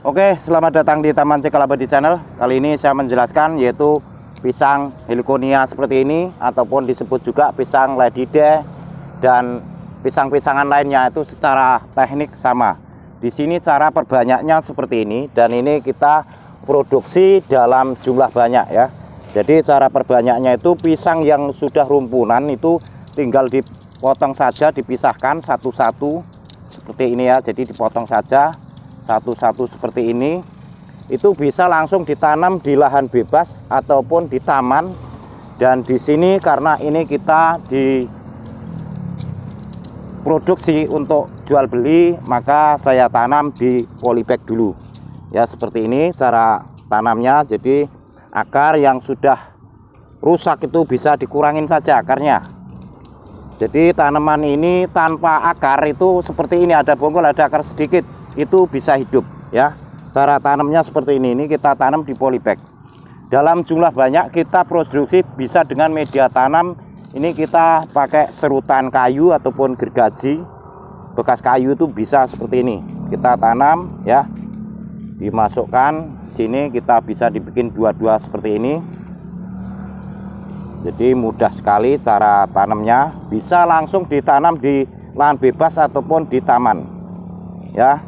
Oke, selamat datang di Taman Abadi Channel. Kali ini saya menjelaskan yaitu pisang heliconia seperti ini ataupun disebut juga pisang ledide dan pisang-pisangan lainnya itu secara teknik sama. Di sini cara perbanyaknya seperti ini dan ini kita produksi dalam jumlah banyak ya. Jadi cara perbanyaknya itu pisang yang sudah rumpunan itu tinggal dipotong saja dipisahkan satu-satu seperti ini ya. Jadi dipotong saja satu-satu seperti ini itu bisa langsung ditanam di lahan bebas ataupun di taman dan di sini karena ini kita di produksi untuk jual beli maka saya tanam di polybag dulu ya seperti ini cara tanamnya jadi akar yang sudah rusak itu bisa dikurangin saja akarnya jadi tanaman ini tanpa akar itu seperti ini ada bonggol ada akar sedikit itu bisa hidup ya. Cara tanamnya seperti ini. Ini kita tanam di polybag. Dalam jumlah banyak kita produksi bisa dengan media tanam ini kita pakai serutan kayu ataupun gergaji bekas kayu itu bisa seperti ini. Kita tanam ya. Dimasukkan sini kita bisa dibikin dua-dua seperti ini jadi mudah sekali cara tanamnya bisa langsung ditanam di lahan bebas ataupun di taman ya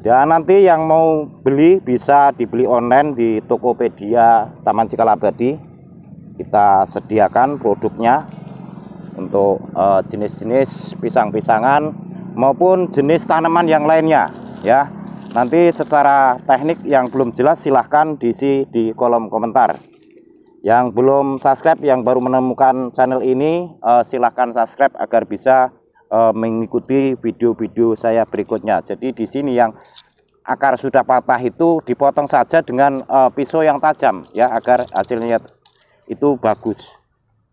dan nanti yang mau beli bisa dibeli online di Tokopedia Taman Cikalabadi. Kita sediakan produknya untuk eh, jenis-jenis pisang-pisangan maupun jenis tanaman yang lainnya ya. Nanti secara teknik yang belum jelas silahkan diisi di kolom komentar. Yang belum subscribe, yang baru menemukan channel ini, eh, silahkan subscribe agar bisa uh, mengikuti video-video saya berikutnya. Jadi di sini yang akar sudah patah itu dipotong saja dengan uh, pisau yang tajam ya agar hasilnya itu bagus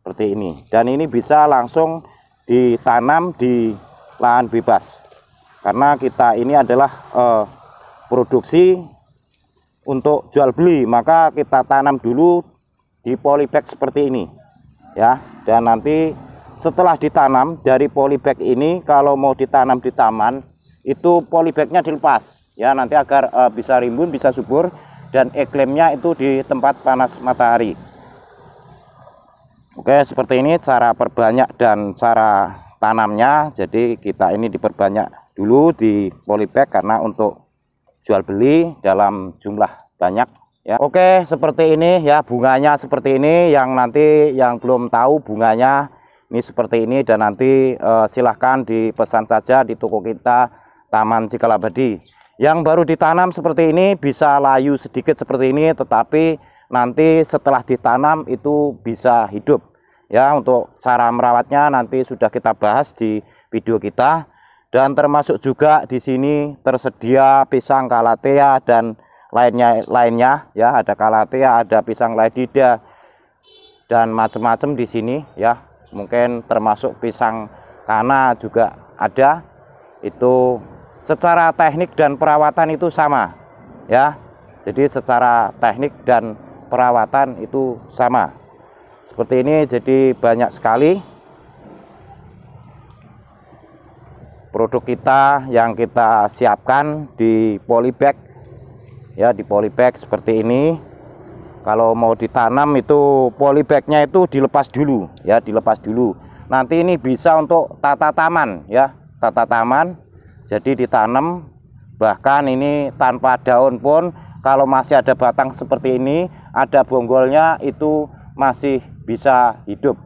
seperti ini. Dan ini bisa langsung ditanam di lahan bebas karena kita ini adalah uh, produksi untuk jual beli maka kita tanam dulu di polybag seperti ini ya dan nanti setelah ditanam dari polybag ini kalau mau ditanam di taman itu polybagnya dilepas ya nanti agar uh, bisa rimbun bisa subur dan eklemnya itu di tempat panas matahari oke seperti ini cara perbanyak dan cara tanamnya jadi kita ini diperbanyak dulu di polybag karena untuk jual beli dalam jumlah banyak ya oke seperti ini ya bunganya seperti ini yang nanti yang belum tahu bunganya ini seperti ini dan nanti e, silahkan dipesan saja di toko kita Taman Cikalabadi yang baru ditanam seperti ini bisa layu sedikit seperti ini tetapi nanti setelah ditanam itu bisa hidup ya untuk cara merawatnya nanti sudah kita bahas di video kita dan termasuk juga di sini tersedia pisang kalatea dan lainnya lainnya ya ada kalatea ada pisang ladida dan macam-macam di sini ya mungkin termasuk pisang kana juga ada itu secara teknik dan perawatan itu sama ya jadi secara teknik dan perawatan itu sama seperti ini jadi banyak sekali produk kita yang kita siapkan di polybag ya di polybag seperti ini kalau mau ditanam itu polybagnya itu dilepas dulu ya dilepas dulu nanti ini bisa untuk tata taman ya tata taman jadi ditanam bahkan ini tanpa daun pun kalau masih ada batang seperti ini ada bonggolnya itu masih bisa hidup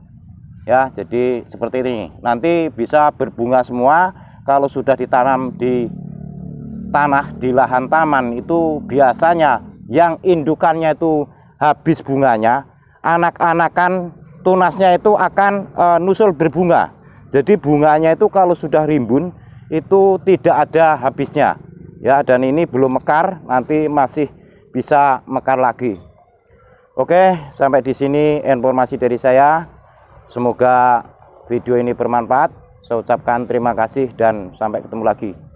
ya jadi seperti ini nanti bisa berbunga semua kalau sudah ditanam di tanah di lahan taman itu biasanya yang indukannya itu habis bunganya, anak-anakan tunasnya itu akan e, nusul berbunga. Jadi bunganya itu kalau sudah rimbun itu tidak ada habisnya. Ya, dan ini belum mekar, nanti masih bisa mekar lagi. Oke, sampai di sini informasi dari saya. Semoga video ini bermanfaat. Saya ucapkan terima kasih dan sampai ketemu lagi.